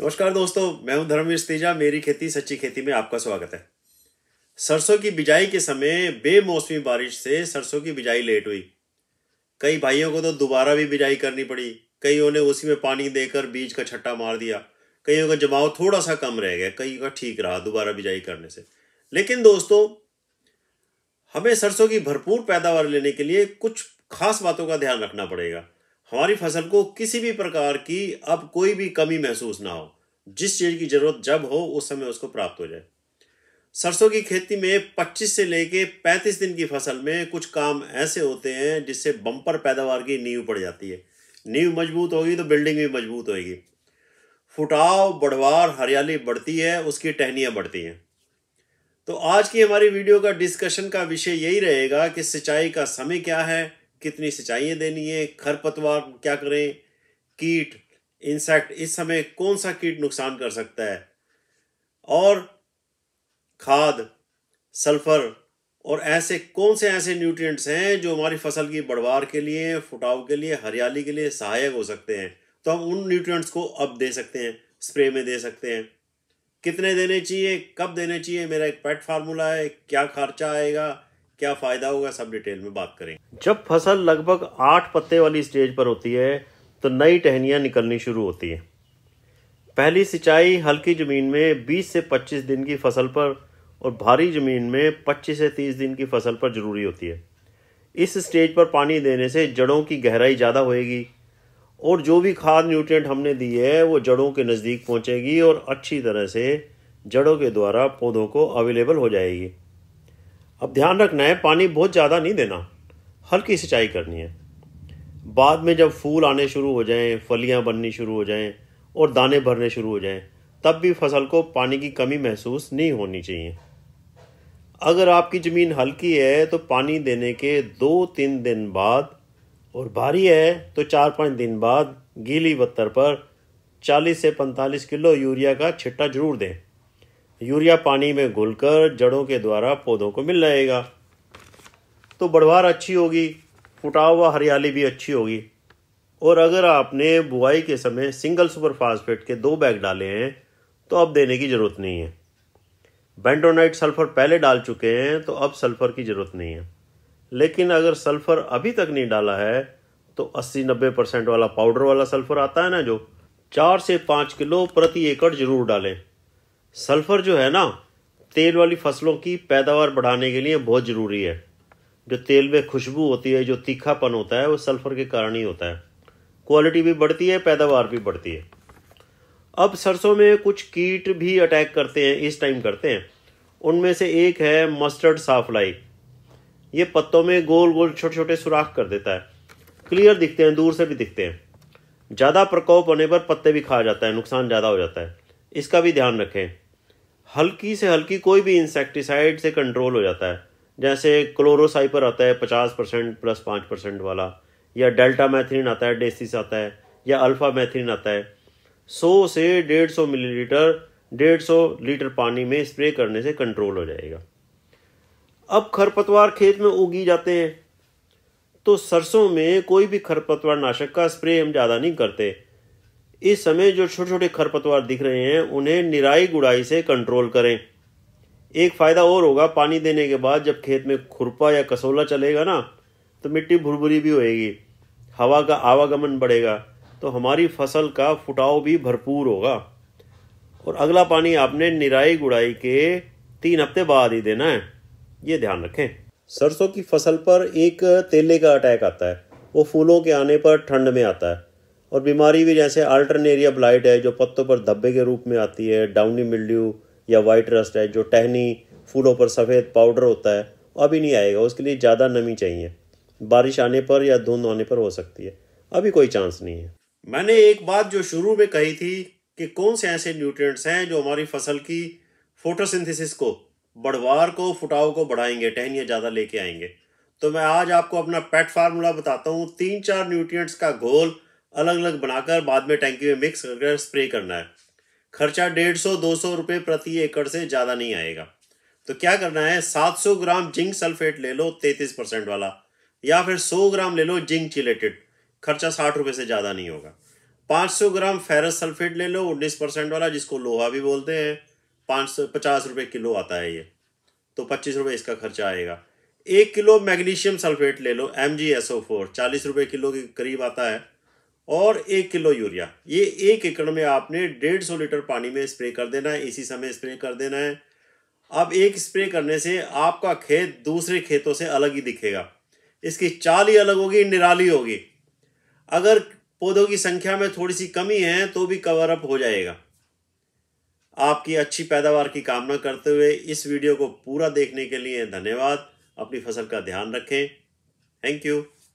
नमस्कार दोस्तों मैं हूं धर्मवीर तेजा मेरी खेती सच्ची खेती में आपका स्वागत है सरसों की बिजाई के समय बेमौसमी बारिश से सरसों की बिजाई लेट हुई कई भाइयों को तो दोबारा भी बिजाई करनी पड़ी कईयों ने उसी में पानी देकर बीज का छट्टा मार दिया कईयों का जमाव थोड़ा सा कम रह गया कई का ठीक रहा दोबारा बिजाई करने से लेकिन दोस्तों हमें सरसों की भरपूर पैदावार लेने के लिए कुछ खास बातों का ध्यान रखना पड़ेगा हमारी फसल को किसी भी प्रकार की अब कोई भी कमी महसूस ना हो जिस चीज़ की ज़रूरत जब हो उस समय उसको प्राप्त हो जाए सरसों की खेती में 25 से लेके 35 दिन की फसल में कुछ काम ऐसे होते हैं जिससे बम्पर पैदावार की नींव पड़ जाती है नींव मजबूत होगी तो बिल्डिंग भी मजबूत होगी फुटाव बढ़वार हरियाली बढ़ती है उसकी टहनियाँ बढ़ती हैं तो आज की हमारी वीडियो का डिस्कशन का विषय यही रहेगा कि सिंचाई का समय क्या है कितनी सिंचाइयाँ देनी है खरपतवार क्या करें कीट इंसेक्ट इस समय कौन सा कीट नुकसान कर सकता है और खाद सल्फर और ऐसे कौन से ऐसे न्यूट्रिएंट्स हैं जो हमारी फसल की बढ़वार के लिए फुटाव के लिए हरियाली के लिए सहायक हो सकते हैं तो हम उन न्यूट्रिएंट्स को अब दे सकते हैं स्प्रे में दे सकते हैं कितने देने चाहिए कब देने चाहिए मेरा एक पेट फार्मूला है क्या खर्चा आएगा क्या फ़ायदा होगा सब डिटेल में बात करेंगे जब फसल लगभग आठ पत्ते वाली स्टेज पर होती है तो नई टहनियाँ निकलनी शुरू होती हैं पहली सिंचाई हल्की ज़मीन में 20 से 25 दिन की फसल पर और भारी ज़मीन में 25 से 30 दिन की फसल पर ज़रूरी होती है इस स्टेज पर पानी देने से जड़ों की गहराई ज़्यादा होएगी और जो भी खाद न्यूट्रिएंट हमने दी है वो जड़ों के नज़दीक पहुँचेगी और अच्छी तरह से जड़ों के द्वारा पौधों को अवेलेबल हो जाएगी अब ध्यान रखना है पानी बहुत ज़्यादा नहीं देना हल्की सिंचाई करनी है बाद में जब फूल आने शुरू हो जाएं फलियां बननी शुरू हो जाएं और दाने भरने शुरू हो जाएं तब भी फसल को पानी की कमी महसूस नहीं होनी चाहिए अगर आपकी ज़मीन हल्की है तो पानी देने के दो तीन दिन बाद और भारी है तो चार पाँच दिन बाद गीली बत्तर पर 40 से 45 किलो यूरिया का छिट्टा जरूर दें यूरिया पानी में घुलकर जड़ों के द्वारा पौधों को मिल जाएगा तो बढ़वार अच्छी होगी फुटा हुआ हरियाली भी अच्छी होगी और अगर आपने बुआई के समय सिंगल सुपर फास्फेट के दो बैग डाले हैं तो अब देने की ज़रूरत नहीं है बेंडोनाइट सल्फ़र पहले डाल चुके हैं तो अब सल्फ़र की ज़रूरत नहीं है लेकिन अगर सल्फ़र अभी तक नहीं डाला है तो 80-90 परसेंट वाला पाउडर वाला सल्फ़र आता है ना जो चार से पाँच किलो प्रति एकड़ ज़रूर डालें सल्फर जो है ना तेल वाली फसलों की पैदावार बढ़ाने के लिए बहुत ज़रूरी है जो तेल में खुशबू होती है जो तीखापन होता है वो सल्फर के कारण ही होता है क्वालिटी भी बढ़ती है पैदावार भी बढ़ती है अब सरसों में कुछ कीट भी अटैक करते हैं इस टाइम करते हैं उनमें से एक है मस्टर्ड साफलाई ये पत्तों में गोल गोल छोटे छोटे सुराख कर देता है क्लियर दिखते हैं दूर से भी दिखते हैं ज़्यादा प्रकोप होने पर पत्ते भी खा जाता है नुकसान ज़्यादा हो जाता है इसका भी ध्यान रखें हल्की से हल्की कोई भी इंसेक्टिसाइड से कंट्रोल हो जाता है जैसे क्लोरोसाइपर आता है पचास परसेंट प्लस पाँच परसेंट वाला या डेल्टा मैथिन आता है डेसिस आता है या अल्फ़ा मैथिन आता है सौ से डेढ़ सौ मिलीलीटर डेढ़ सौ लीटर पानी में स्प्रे करने से कंट्रोल हो जाएगा अब खरपतवार खेत में उगी जाते हैं तो सरसों में कोई भी खरपतवार नाशक का स्प्रे हम ज़्यादा नहीं करते इस समय जो छोटे छोटे खरपतवार दिख रहे हैं उन्हें निराई गुड़ाई से कंट्रोल करें एक फ़ायदा और होगा पानी देने के बाद जब खेत में खुरपा या कसोला चलेगा ना तो मिट्टी भुरभुरी भी होएगी हवा का आवागमन बढ़ेगा तो हमारी फसल का फुटाव भी भरपूर होगा और अगला पानी आपने निराई गुड़ाई के तीन हफ्ते बाद ही देना है ये ध्यान रखें सरसों की फसल पर एक तेले का अटैक आता है वो फूलों के आने पर ठंड में आता है और बीमारी भी जैसे अल्टरनेरिया ब्लाइट है जो पत्तों पर धब्बे के रूप में आती है डाउनी मिल्ड्यू या वाइट रस्ट है जो टहनी फूलों पर सफ़ेद पाउडर होता है अभी नहीं आएगा उसके लिए ज़्यादा नमी चाहिए बारिश आने पर या धुंध आने पर हो सकती है अभी कोई चांस नहीं है मैंने एक बात जो शुरू में कही थी कि कौन से ऐसे न्यूट्रिएंट्स हैं जो हमारी फसल की फोटोसिंथेसिस को बढ़वार को फुटाव को बढ़ाएंगे टहनियाँ ज़्यादा लेके आएंगे तो मैं आज आपको अपना पेट फार्मूला बताता हूँ तीन चार न्यूट्रिएंट्स का घोल अलग अलग बनाकर बाद में टैंकी में मिक्स कर स्प्रे करना है खर्चा डेढ़ सौ दो सौ रुपये प्रति एकड़ से ज़्यादा नहीं आएगा तो क्या करना है सात सौ ग्राम जिंक सल्फेट ले लो तैतीस परसेंट वाला या फिर सौ ग्राम ले लो जिंक चिलेटेड खर्चा साठ रुपये से ज़्यादा नहीं होगा पाँच सौ ग्राम फेरस सल्फेट ले लो उन्नीस परसेंट वाला जिसको लोहा भी बोलते हैं पाँच सौ पचास रुपये किलो आता है ये तो पच्चीस रुपये इसका खर्चा आएगा एक किलो मैग्नीशियम सल्फेट ले लो M G S O four चालीस रुपये किलो के करीब आता है और एक किलो यूरिया ये एक एकड़ में आपने डेढ़ सौ लीटर पानी में स्प्रे कर देना है इसी समय स्प्रे कर देना है अब एक स्प्रे करने से आपका खेत दूसरे खेतों से अलग ही दिखेगा इसकी चाल ही अलग होगी निराली होगी अगर पौधों की संख्या में थोड़ी सी कमी है तो भी कवर अप हो जाएगा आपकी अच्छी पैदावार की कामना करते हुए इस वीडियो को पूरा देखने के लिए धन्यवाद अपनी फसल का ध्यान रखें थैंक यू